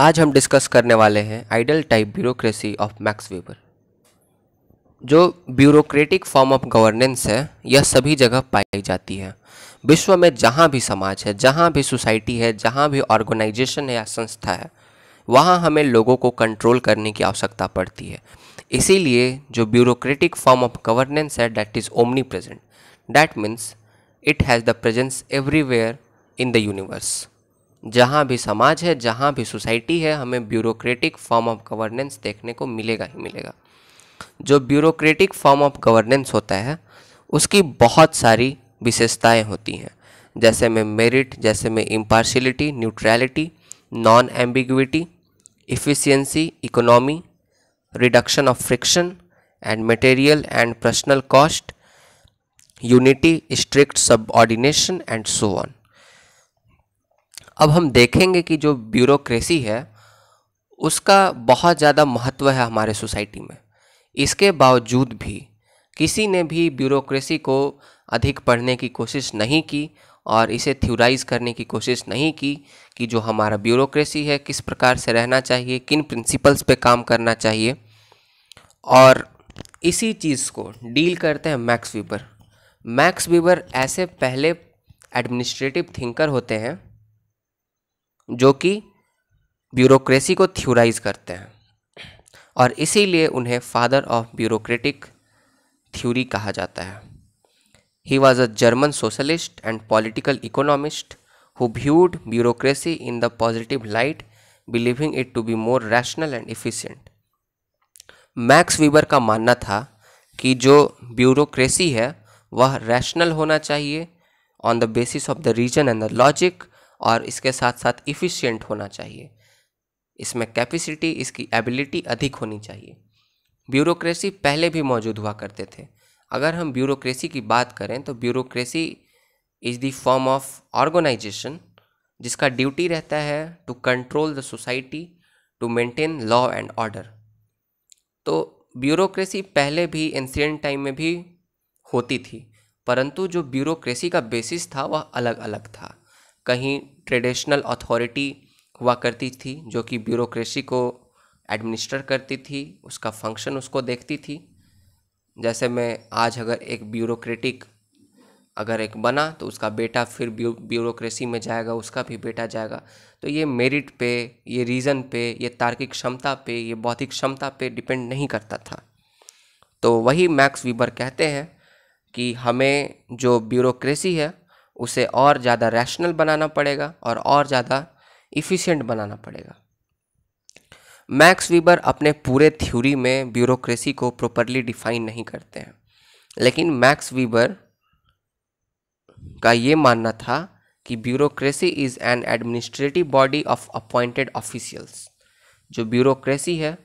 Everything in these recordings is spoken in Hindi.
आज हम डिस्कस करने वाले हैं ideal type bureaucracy of Max Weber जो ब्यूरोक्रेटिक फॉर्म ऑफ गवर्नेंस है यह सभी जगह पाई जाती है विश्व में जहाँ भी समाज है जहाँ भी सोसाइटी है जहाँ भी ऑर्गेनाइजेशन है या संस्था है वहाँ हमें लोगों को कंट्रोल करने की आवश्यकता पड़ती है इसीलिए जो ब्यूरोक्रेटिक फॉर्म ऑफ गवर्नेंस है that is omnipresent that means it has the presence everywhere in the universe जहाँ भी समाज है जहाँ भी सोसाइटी है हमें ब्यूरोक्रेटिक फॉर्म ऑफ गवर्नेंस देखने को मिलेगा ही मिलेगा जो ब्यूरोक्रेटिक फॉर्म ऑफ गवर्नेंस होता है उसकी बहुत सारी विशेषताएं होती हैं जैसे में मेरिट जैसे में impartiality neutrality non ambiguity efficiency economy reduction of friction and material and personal cost unity strict सब एंड सो ऑन अब हम देखेंगे कि जो ब्यूरोक्रेसी है उसका बहुत ज़्यादा महत्व है हमारे सोसाइटी में इसके बावजूद भी किसी ने भी ब्यूरोक्रेसी को अधिक पढ़ने की कोशिश नहीं की और इसे थ्योराइज करने की कोशिश नहीं की कि जो हमारा ब्यूरोक्रेसी है किस प्रकार से रहना चाहिए किन प्रिंसिपल्स पे काम करना चाहिए और इसी चीज़ को डील करते हैं मैक्स वीबर मैक्स वीबर ऐसे पहले एडमिनिस्ट्रेटिव थिंकर होते हैं जो कि ब्यूरोक्रेसी को थ्योराइज करते हैं और इसीलिए उन्हें फादर ऑफ ब्यूरोक्रेटिक थ्योरी कहा जाता है he was a German socialist and political economist who viewed bureaucracy in the positive light believing it to be more rational and efficient Max Weber का मानना था कि जो ब्यूरोक्रेसी है वह रैशनल होना चाहिए on the basis of the reason and the logic और इसके साथ साथ इफ़िशियंट होना चाहिए इसमें कैपेसिटी इसकी एबिलिटी अधिक होनी चाहिए ब्यूरोक्रेसी पहले भी मौजूद हुआ करते थे अगर हम ब्यूरोक्रेसी की बात करें तो bureaucracy is the form of organisation जिसका ड्यूटी रहता है to control the society to maintain law and order तो ब्यूरोक्रेसी पहले भी एंशियन टाइम में भी होती थी परंतु जो ब्यूरोक्रेसी का बेसिस था वह अलग अलग था कहीं ट्रेडिशनल अथॉरिटी हुआ करती थी जो कि ब्यूरोक्रेसी को एडमिनिस्टर करती थी उसका फंक्शन उसको देखती थी जैसे मैं आज अगर एक ब्यूरोक्रेटिक अगर एक बना तो उसका बेटा फिर ब्यूरोक्रेसी में जाएगा उसका भी बेटा जाएगा तो ये मेरिट पे ये रीज़न पे ये तार्किक क्षमता पे ये बौद्धिक क्षमता पे डिपेंड नहीं करता था तो वही मैक्स वीबर कहते हैं कि हमें जो ब्यूरोक्रेसी है उसे और ज़्यादा रैशनल बनाना पड़ेगा और और ज़्यादा इफ़िशेंट बनाना पड़ेगा मैक्स वीबर अपने पूरे थ्योरी में ब्यूरोक्रेसी को प्रॉपरली डिफाइन नहीं करते हैं लेकिन मैक्स वीबर का ये मानना था कि bureaucracy is an administrative body of appointed officials जो ब्यूरोक्रेसी है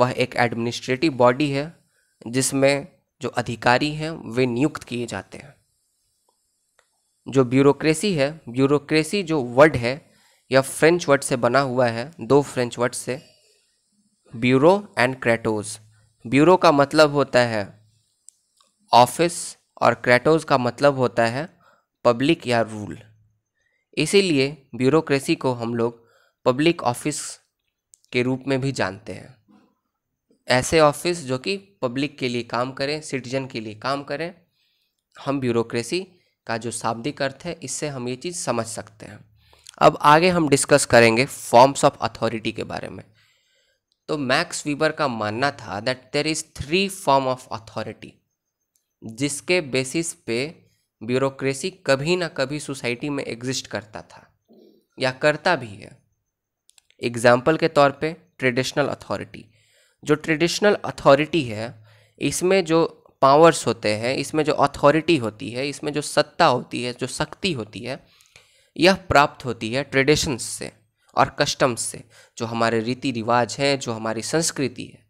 वह एक एडमिनिस्ट्रेटिव बॉडी है जिसमें जो अधिकारी हैं वे नियुक्त किए जाते हैं जो ब्यूरोक्रेसी है ब्यूरोक्रेसी जो वर्ड है यह फ्रेंच वर्ड से बना हुआ है दो फ्रेंच वर्ड से ब्यूरो एंड क्रेटोज ब्यूरो का मतलब होता है ऑफिस और क्रेटोज का मतलब होता है पब्लिक या रूल इसीलिए ब्यूरोक्रेसी को हम लोग पब्लिक ऑफिस के रूप में भी जानते हैं ऐसे ऑफिस जो कि पब्लिक के लिए काम करें सिटीजन के लिए काम करें हम ब्यूरोक्रेसी का जो शाब्दिक अर्थ है इससे हम ये चीज़ समझ सकते हैं अब आगे हम डिस्कस करेंगे फॉर्म्स ऑफ अथॉरिटी के बारे में तो मैक्स वीबर का मानना था that there is three form of authority जिसके बेसिस पे ब्यूरोक्रेसी कभी ना कभी सोसाइटी में एग्जिस्ट करता था या करता भी है एग्जाम्पल के तौर पे ट्रेडिशनल अथॉरिटी जो ट्रेडिशनल अथॉरिटी है इसमें जो पावर्स होते हैं इसमें जो अथॉरिटी होती है इसमें जो सत्ता होती है जो शक्ति होती है यह प्राप्त होती है ट्रेडिशंस से और कस्टम्स से जो हमारे रीति रिवाज हैं जो हमारी संस्कृति है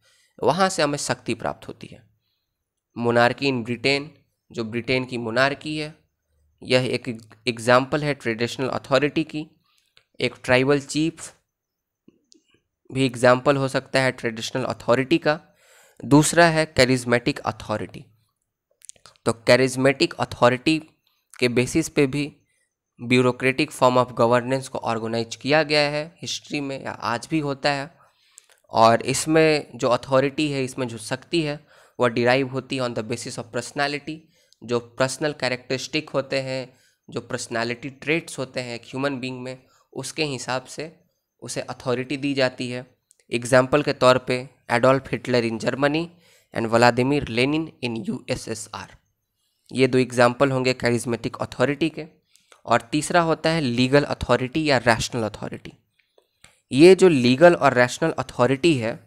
वहाँ से हमें शक्ति प्राप्त होती है मोनार्की इन ब्रिटेन जो ब्रिटेन की मोनार्की है यह एक एग्जाम्पल है ट्रेडिशनल अथॉरिटी की एक ट्राइबल चीफ भी एग्जाम्पल हो सकता है ट्रेडिशनल अथॉरिटी का दूसरा है कैरिज्मेटिक अथॉरिटी तो कैरिज्मेटिक अथॉरिटी के बेसिस पे भी ब्यूरोक्रेटिक फॉर्म ऑफ गवर्नेंस को ऑर्गेनाइज किया गया है हिस्ट्री में या आज भी होता है और इसमें जो अथॉरिटी है इसमें जो शक्ति है वह डिराइव होती है on the basis of personality जो पर्सनल कैरेक्टरिस्टिक होते हैं जो पर्सनैलिटी ट्रेट्स होते हैं एक ह्यूमन बींग में उसके हिसाब से उसे अथॉरिटी दी जाती है एग्जाम्पल के तौर पे Adolf Hitler in Germany and Vladimir Lenin in USSR ये दो एग्जाम्पल होंगे कैरिज्मेटिक अथॉरिटी के और तीसरा होता है लीगल अथॉरिटी या रैशनल अथॉरिटी ये जो लीगल और रैशनल अथॉरिटी है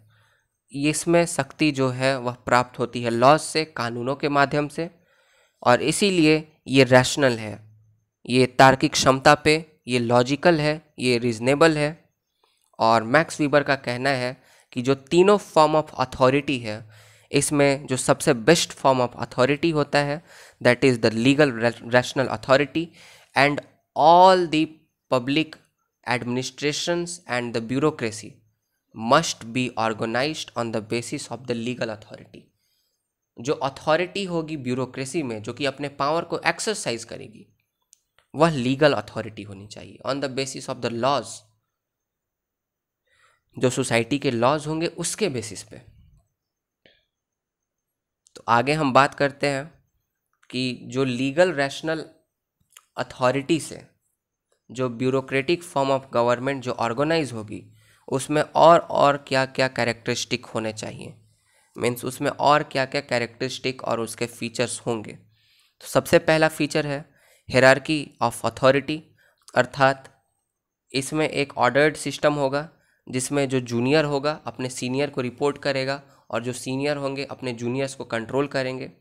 इसमें शक्ति जो है वह प्राप्त होती है लॉज से कानूनों के माध्यम से और इसीलिए ये रैशनल है ये तार्किक क्षमता पे ये लॉजिकल है ये रीजनेबल है और मैक्स वीबर का कहना है कि जो तीनों फॉर्म ऑफ अथॉरिटी है इसमें जो सबसे बेस्ट फॉर्म ऑफ अथॉरिटी होता है that is the legal rational authority and all the public administrations and the bureaucracy must be organise on the basis of the legal authority जो अथॉरिटी होगी ब्यूरोक्रेसी में जो कि अपने पावर को एक्सरसाइज करेगी वह लीगल अथॉरिटी होनी चाहिए on the basis of the laws जो सोसाइटी के लॉज होंगे उसके बेसिस पे तो आगे हम बात करते हैं कि जो लीगल रैशनल अथॉरिटी से जो ब्यूरोक्रेटिक फॉर्म ऑफ गवर्नमेंट जो ऑर्गेनाइज होगी उसमें और और क्या क्या कैरेक्टरिस्टिक होने चाहिए मीन्स उसमें और क्या क्या कैरेक्टरिस्टिक और उसके फीचर्स होंगे तो सबसे पहला फीचर है हेरारकी ऑफ अथॉरिटी अर्थात इसमें एक ऑर्डर्ड सिस्टम होगा जिसमें जो जूनियर होगा अपने सीनियर को रिपोर्ट करेगा और जो सीनियर होंगे अपने जूनियर्स को कंट्रोल करेंगे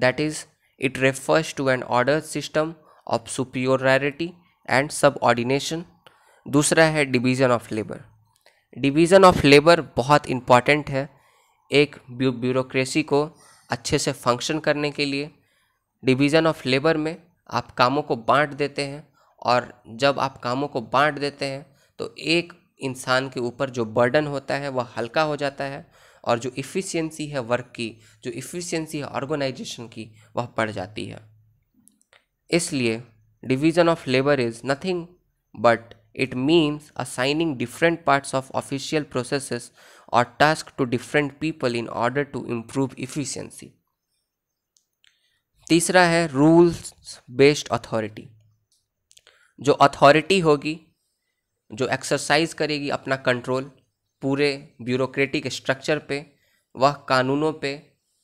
that is it refers to an order system of superiority and subordination दूसरा है division of labour division of labour बहुत इम्पॉर्टेंट है एक ब्यूरोक्रेसी को अच्छे से फंक्शन करने के लिए डिवीज़न ऑफ लेबर में आप कामों को बांट देते हैं और जब आप कामों को बांट देते हैं तो एक इंसान के ऊपर जो बर्डन होता है वह हल्का हो जाता है और जो इफ़िशियंसी है वर्क की जो इफ़िशियंसी है ऑर्गेनाइजेशन की वह बढ़ जाती है इसलिए division of labour is nothing but it means assigning different parts of official processes और task to different people in order to improve efficiency तीसरा है रूल्स बेस्ड अथॉरिटी जो अथॉरिटी होगी जो एक्सरसाइज करेगी अपना कंट्रोल पूरे ब्यूरोक्रेटिक स्ट्रक्चर पे वह कानूनों पे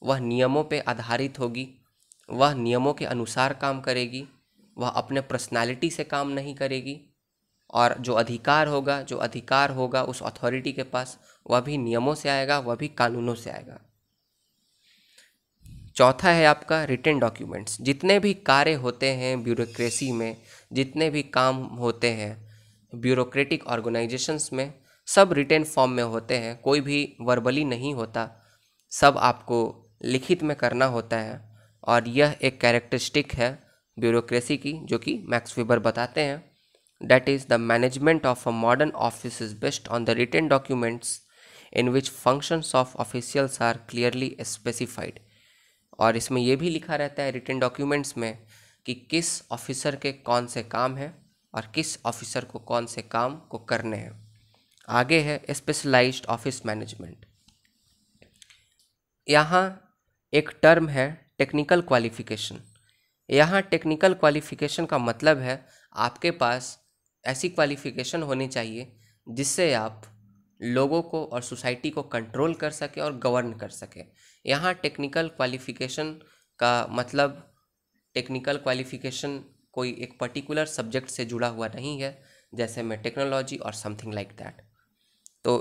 वह नियमों पे आधारित होगी वह नियमों के अनुसार काम करेगी वह अपने पर्सनालिटी से काम नहीं करेगी और जो अधिकार होगा जो अधिकार होगा उस अथॉरिटी के पास वह भी नियमों से आएगा वह भी कानूनों से आएगा चौथा है आपका रिटर्न डॉक्यूमेंट्स जितने भी कार्य होते हैं ब्यूरोक्रेसी में जितने भी काम होते हैं ब्यूरोक्रेटिक ऑर्गेनाइजेशंस में सब रिटेन फॉर्म में होते हैं कोई भी वर्बली नहीं होता सब आपको लिखित में करना होता है और यह एक कैरेक्टरिस्टिक है ब्यूरोक्रेसी की जो कि मैक्स वीबर बताते हैं that is the management of a modern office is based on the written documents in which functions of officials are clearly specified और इसमें यह भी लिखा रहता है रिटर्न डॉक्यूमेंट्स में कि किस ऑफिसर के कौन से काम हैं और किस ऑफिसर को कौन से काम को करने हैं आगे है स्पेशलाइज्ड ऑफिस मैनेजमेंट यहाँ एक टर्म है टेक्निकल क्वालिफिकेशन यहाँ टेक्निकल क्वालिफिकेशन का मतलब है आपके पास ऐसी क्वालिफिकेशन होनी चाहिए जिससे आप लोगों को और सोसाइटी को कंट्रोल कर सकें और गवर्न कर सकें यहाँ टेक्निकल क्वालिफिकेशन का मतलब टेक्निकल क्वालिफिकेशन कोई एक पर्टिकुलर सब्जेक्ट से जुड़ा हुआ नहीं है जैसे में टेक्नोलॉजी और समथिंग लाइक दैट तो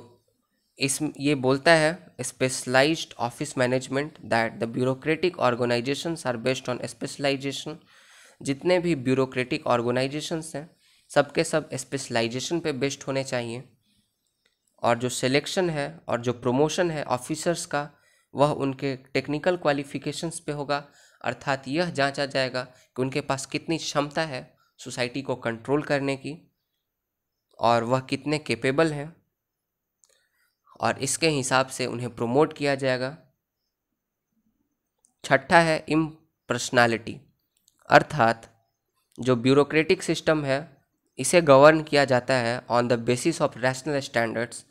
इस ये बोलता है specialise office management that the bureaucratic organisations are based on specialisation जितने भी ब्यूरोक्रेटिक ऑर्गेनाइजेशन हैं सबके सब स्पेशलाइजेशन पे बेस्ड होने चाहिए और जो सिलेक्शन है और जो प्रोमोशन है ऑफिसर्स का वह उनके टेक्निकल क्वालिफिकेशंस पे होगा अर्थात यह जांचा जाएगा कि उनके पास कितनी क्षमता है सोसाइटी को कंट्रोल करने की और वह कितने कैपेबल हैं और इसके हिसाब से उन्हें प्रमोट किया जाएगा छठा है इम पर्सनैलिटी अर्थात जो ब्यूरोक्रेटिक सिस्टम है इसे गवर्न किया जाता है on the basis of rational standards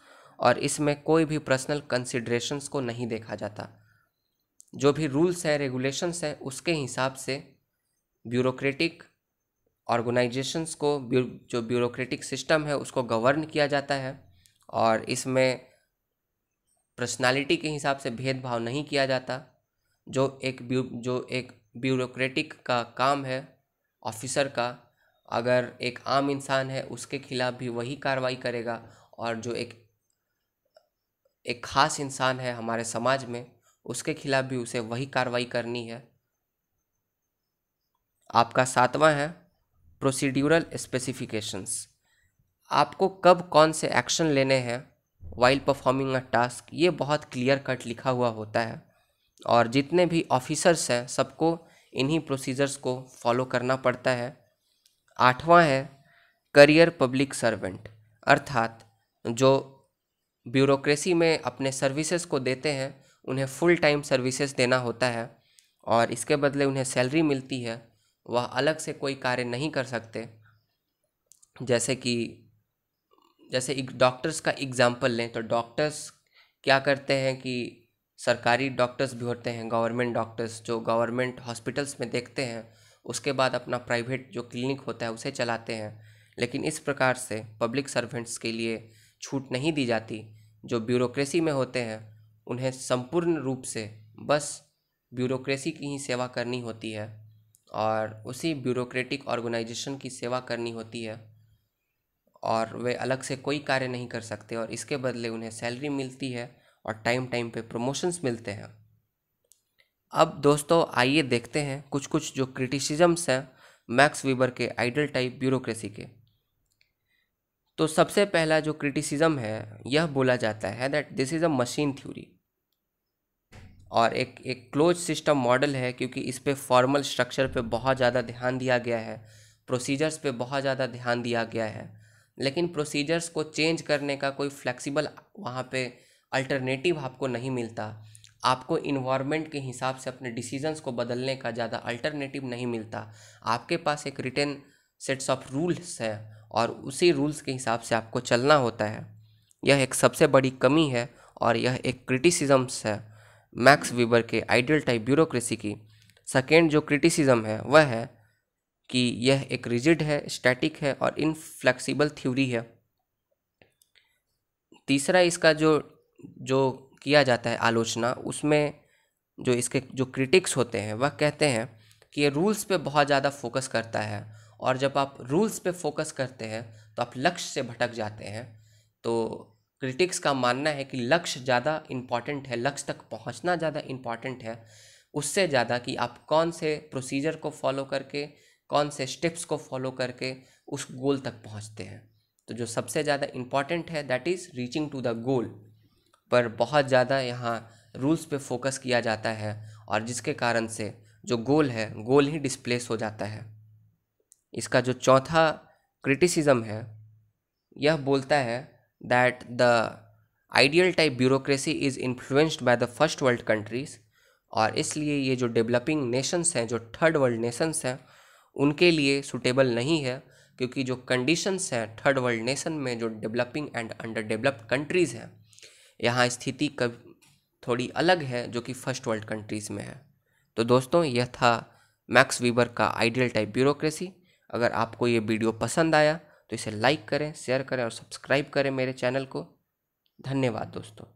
और इसमें कोई भी पर्सनल कंसिड्रेशंस को नहीं देखा जाता जो भी रूल्स हैं रेगुलेशंस हैं उसके हिसाब से ब्यूरोक्रेटिक ऑर्गेनाइजेशंस को जो ब्यूरोक्रेटिक सिस्टम है उसको गवर्न किया जाता है और इसमें पर्सनालिटी के हिसाब से भेदभाव नहीं किया जाता जो एक जो एक ब्यूरोक्रेटिक का काम है ऑफिसर का अगर एक आम इंसान है उसके खिलाफ भी वही कार्रवाई करेगा और जो एक एक ख़ास इंसान है हमारे समाज में उसके खिलाफ भी उसे वही कार्रवाई करनी है आपका सातवां है प्रोसीड्यूरल स्पेसिफिकेशंस आपको कब कौन से एक्शन लेने हैं वाइल परफॉर्मिंग अ टास्क ये बहुत क्लियर कट लिखा हुआ होता है और जितने भी ऑफिसर्स हैं सबको इन्हीं प्रोसीजर्स को फॉलो करना पड़ता है आठवां है करियर पब्लिक सर्वेंट अर्थात जो ब्यूरोक्रेसी में अपने सर्विसेज को देते हैं उन्हें फुल टाइम सर्विसेज देना होता है और इसके बदले उन्हें सैलरी मिलती है वह अलग से कोई कार्य नहीं कर सकते जैसे कि जैसे एक डॉक्टर्स का एग्ज़ाम्पल लें तो डॉक्टर्स क्या करते हैं कि सरकारी डॉक्टर्स भी होते हैं गवर्नमेंट डॉक्टर्स जो गवर्नमेंट हॉस्पिटल्स में देखते हैं उसके बाद अपना प्राइवेट जो क्लिनिक होता है उसे चलाते हैं लेकिन इस प्रकार से पब्लिक सर्वेंट्स के लिए छूट नहीं दी जाती जो ब्यूरोक्रेसी में होते हैं उन्हें संपूर्ण रूप से बस ब्यूरोक्रेसी की ही सेवा करनी होती है और उसी ब्यूरोक्रेटिक ऑर्गेनाइजेशन की सेवा करनी होती है और वे अलग से कोई कार्य नहीं कर सकते और इसके बदले उन्हें सैलरी मिलती है और टाइम टाइम पे प्रमोशंस मिलते हैं अब दोस्तों आइए देखते हैं कुछ कुछ जो क्रिटिसिजम्स हैं मैक्स वीबर के आइडल टाइप ब्यूरोक्रेसी के तो सबसे पहला जो क्रिटिसिज्म है यह बोला जाता है that this is a machine theory और एक एक क्लोज सिस्टम मॉडल है क्योंकि इस पर फॉर्मल स्ट्रक्चर पे बहुत ज़्यादा ध्यान दिया गया है प्रोसीजर्स पे बहुत ज़्यादा ध्यान दिया गया है लेकिन प्रोसीजर्स को चेंज करने का कोई फ्लेक्सिबल वहाँ पे अल्टरनेटिव आपको नहीं मिलता आपको इन्वायरमेंट के हिसाब से अपने डिसीजंस को बदलने का ज़्यादा अल्टरनेटिव नहीं मिलता आपके पास एक रिटर्न सेट्स ऑफ रूल्स हैं और उसी रूल्स के हिसाब से आपको चलना होता है यह एक सबसे बड़ी कमी है और यह एक क्रिटिसिजम्स है मैक्स वीबर के आइडियल टाइप ब्यूरोक्रेसी की सेकेंड जो क्रिटिसिज्म है वह है कि यह एक रिजिड है स्टैटिक है और इनफ्लेक्सिबल थ्योरी है तीसरा इसका जो जो किया जाता है आलोचना उसमें जो इसके जो क्रिटिक्स होते हैं वह कहते हैं कि ये रूल्स पे बहुत ज़्यादा फोकस करता है और जब आप रूल्स पे फोकस करते हैं तो आप लक्ष्य से भटक जाते हैं तो क्रिटिक्स का मानना है कि लक्ष्य ज़्यादा इम्पॉर्टेंट है लक्ष्य तक पहुंचना ज़्यादा इम्पॉर्टेंट है उससे ज़्यादा कि आप कौन से प्रोसीजर को फॉलो करके कौन से स्टेप्स को फॉलो करके उस गोल तक पहुंचते हैं तो जो सबसे ज़्यादा इम्पॉर्टेंट है that is reaching to the goal पर बहुत ज़्यादा यहाँ रूल्स पे फोकस किया जाता है और जिसके कारण से जो गोल है गोल ही डिस्प्लेस हो जाता है इसका जो चौथा क्रिटिसिज्म है यह बोलता है that the ideal type bureaucracy is influenced by the first world countries और इसलिए ये जो डेवलपिंग नेशंस हैं जो थर्ड वर्ल्ड नेशंस हैं उनके लिए सुटेबल नहीं है क्योंकि जो कंडीशंस हैं थर्ड वर्ल्ड नेशन में जो developing and underdeveloped countries हैं यहाँ स्थिति कब थोड़ी अलग है जो कि फर्स्ट वर्ल्ड कंट्रीज़ में है तो दोस्तों यह था मैक्स वीबर का आइडियल टाइप ब्यूरोक्रेसी अगर आपको ये वीडियो पसंद आया तो इसे लाइक करें शेयर करें और सब्सक्राइब करें मेरे चैनल को धन्यवाद दोस्तों